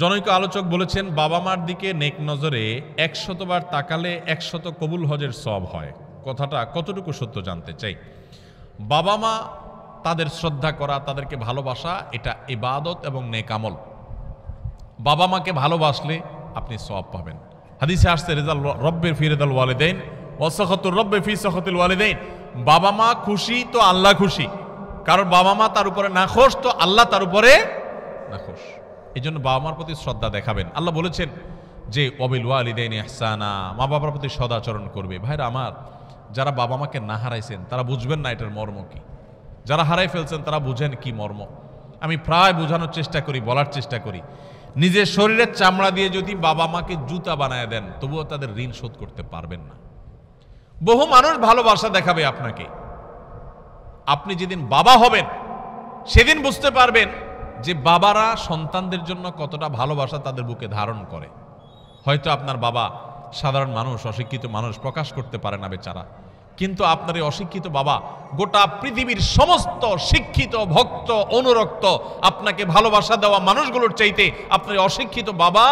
জনৈক আলোচক বলেছেন বাবা মার দিকে নেক নজরে একশতবার তাকালে একশত কবুল হজের সব হয় কথাটা কতটুকু সত্য জানতে চাই বাবা মা তাদের শ্রদ্ধা করা তাদেরকে ভালোবাসা এটা ইবাদত এবং নেকামল বাবা মাকে ভালোবাসলে আপনি সব পাবেন হাদিসে আসছে রেজাল রব্বের ফিরেদাল ওয়ালেদেন অসহতুর রব্বে ফি সহতুল ওয়ালেদেন বাবা মা খুশি তো আল্লাহ খুশি কারণ বাবা মা তার উপরে নাখোশ তো আল্লাহ তার উপরে নাখোশ এই জন্য বাবা মার প্রতি শ্রদ্ধা দেখাবেন আল্লাহ বলেছেন যে অবিল ওয়ালিদাইন এহসানা মা বাবার প্রতি সদাচরণ করবে ভাইরা আমার যারা বাবা মাকে না হারাইছেন তারা বুঝবেন না এটার মর্ম কি যারা হারাই ফেলছেন তারা বুঝেন কি মর্ম আমি প্রায় বোঝানোর চেষ্টা করি বলার চেষ্টা করি নিজের শরীরের চামড়া দিয়ে যদি বাবা মাকে জুতা বানায় দেন তবুও তাদের ঋণ শোধ করতে পারবেন না বহু মানুষ ভালোবাসা দেখাবে আপনাকে আপনি যেদিন বাবা হবেন সেদিন বুঝতে পারবেন যে বাবারা সন্তানদের জন্য কতটা ভালোবাসা তাদের বুকে ধারণ করে হয়তো আপনার বাবা সাধারণ মানুষ অশিক্ষিত মানুষ প্রকাশ করতে পারে না বেচারা কিন্তু আপনার এই অশিক্ষিত বাবা গোটা পৃথিবীর সমস্ত শিক্ষিত ভক্ত অনুরক্ত আপনাকে ভালোবাসা দেওয়া মানুষগুলোর চাইতে আপনার অশিক্ষিত বাবা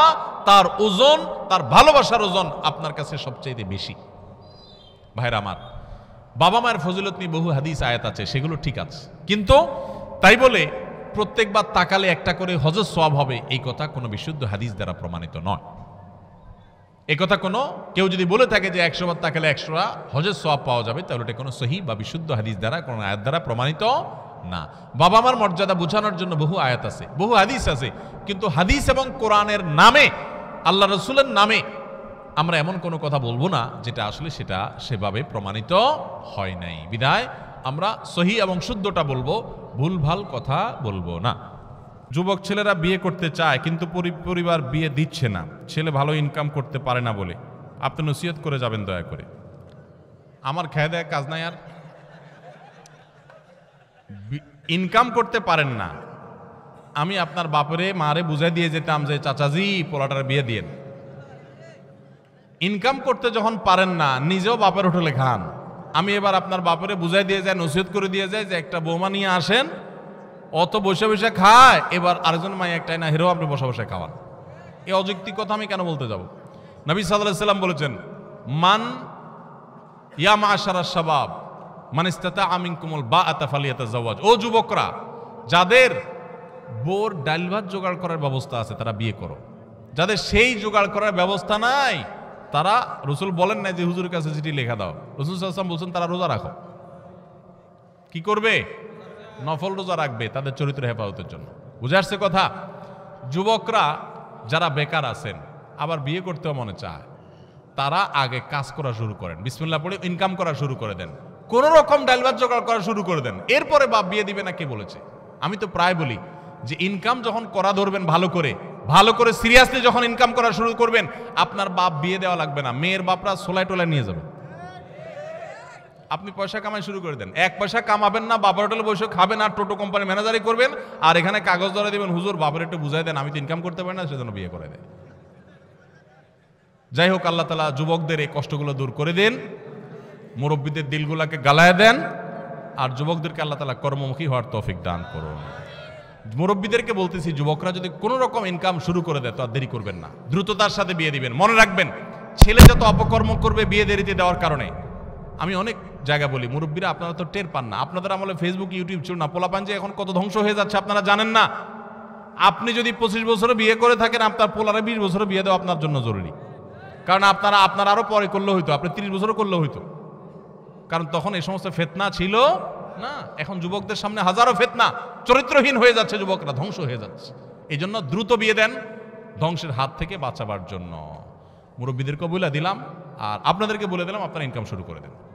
তার ওজন তার ভালোবাসার ওজন আপনার কাছে সবচাইতে বেশি ভাইরা আমার বাবা মায়ের ফজিলত নিয়ে বহু হাদিস আয়াত আছে সেগুলো ঠিক আছে কিন্তু তাই বলে প্রত্যেকবার তাকালে একটা করে হজর সব হবে এই কথা কোনো বিশুদ্ধ হাদিস দ্বারা প্রমাণিত নয় কথা কোনো কেউ যদি বলে থাকে যে একশো বার তাকালে একশোরা হজর সব পাওয়া যাবে তাহলে এটা কোনো সহি বা বিশুদ্ধ হাদিস দ্বারা কোনো আয়াত দ্বারা প্রমাণিত না বাবা মার মর্যাদা বোঝানোর জন্য বহু আয়াত আছে বহু হাদিস আছে কিন্তু হাদিস এবং কোরআনের নামে আল্লাহ রসুলের নামে আমরা এমন কোনো কথা বলবো না যেটা আসলে সেটা সেভাবে প্রমাণিত হয় নাই বিদায় আমরা সহি এবং শুদ্ধটা বলবো ভুলভাল কথা বলবো না যুবক ছেলেরা বিয়ে করতে চায় কিন্তু পরিবার বিয়ে দিচ্ছে না ছেলে ভালো ইনকাম করতে পারে না বলে আপনি নসিহত করে যাবেন দয়া করে আমার খেয়ে দেয় কাজ নাই আর ইনকাম করতে পারেন না আমি আপনার বাপরে মারে বুঝাই দিয়ে যেতাম যে চাচাজি পোলাটার বিয়ে দিয়েন ইনকাম করতে যখন পারেন না নিজেও বাপের হোটেলে খান আমি এবার আপনার বাপরে বুঝাই দিয়ে যাই নসিহত করে দিয়ে যাই যে একটা বৌমা নিয়ে আসেন অত বসে বসে খায় এবার আরেকজন মাই একটাই না হিরো আপনি বসে বসে খাওয়ান এই অযৌক্তিক কথা আমি কেন বলতে যাব নবী সাল্লাহ সাল্লাম বলেছেন মান ইয়াম আশারা সাবাব মানিস্তাতা আমিন কুমল বা আতাফালিয়াতা জওয়াজ ও যুবকরা যাদের বোর ডাইল ভাত জোগাড় করার ব্যবস্থা আছে তারা বিয়ে করো যাদের সেই জোগাড় করার ব্যবস্থা নাই তারা রসুল বলেন নাই যে হুজুরের কাছে চিঠি লেখা দাও রসুল সাল্লাম বলছেন তারা রোজা রাখো কি করবে নফল রোজা রাখবে তাদের চরিত্র হেফাজতের জন্য বুঝে আসছে কথা যুবকরা যারা বেকার আছেন আবার বিয়ে করতেও মনে চায় তারা আগে কাজ করা শুরু করেন বিসমুল্লাহ পড়ে ইনকাম করা শুরু করে দেন কোন রকম ডাইলবার জোগাড় করা শুরু করে দেন এরপরে বাপ বিয়ে দিবে না কে বলেছে আমি তো প্রায় বলি যে ইনকাম যখন করা ধরবেন ভালো করে ভালো করে সিরিয়াসলি যখন ইনকাম করা শুরু করবেন আপনার বাপ বিয়ে দেওয়া লাগবে না মেয়ের বাপরা সোলাই টোলায় নিয়ে যাবে আপনি পয়সা কামাই শুরু করে দেন এক পয়সা কামাবেন না বাবার হোটেলে বসে খাবেন আর টোটো কোম্পানি ম্যানেজারই করবেন আর এখানে কাগজ ধরে দেবেন হুজুর বাবার একটু বুঝাই দেন আমি তো ইনকাম করতে পারি না সেজন্য বিয়ে করে দেন যাই হোক আল্লাহ তালা যুবকদের এই কষ্টগুলো দূর করে দেন মুরব্বীদের দিলগুলাকে গালায় দেন আর যুবকদেরকে আল্লাহ তালা কর্মমুখী হওয়ার তফিক দান করুন মুরব্বীদেরকে বলতেছি যুবকরা যদি কোনো রকম ইনকাম শুরু করে দেয় তো আর দেরি করবেন না দ্রুততার সাথে বিয়ে দিবেন মনে রাখবেন ছেলে যত অপকর্ম করবে বিয়ে দেরিতে দেওয়ার কারণে আমি অনেক জায়গা বলি মুরব্বীরা আপনারা তো টের পান না আপনাদের আমলে ফেসবুক ইউটিউব ছিল না পোলাপান যে এখন কত ধ্বংস হয়ে যাচ্ছে আপনারা জানেন না আপনি যদি পঁচিশ বছরে বিয়ে করে থাকেন আপনার পোলারে বিশ বছরে বিয়ে দেওয়া আপনার জন্য জরুরি কারণ আপনারা আপনার আরও পরে করলে হইতো আপনি তিরিশ বছরও করলে হইতো কারণ তখন এই সমস্ত ফেতনা ছিল না এখন যুবকদের সামনে হাজারো ফেতনা চরিত্রহীন হয়ে যাচ্ছে যুবকরা ধ্বংস হয়ে যাচ্ছে এই জন্য দ্রুত বিয়ে দেন ধ্বংসের হাত থেকে বাঁচাবার জন্য মুরব্বীদেরকে বলে দিলাম আর আপনাদেরকে বলে দিলাম আপনারা ইনকাম শুরু করে দেবেন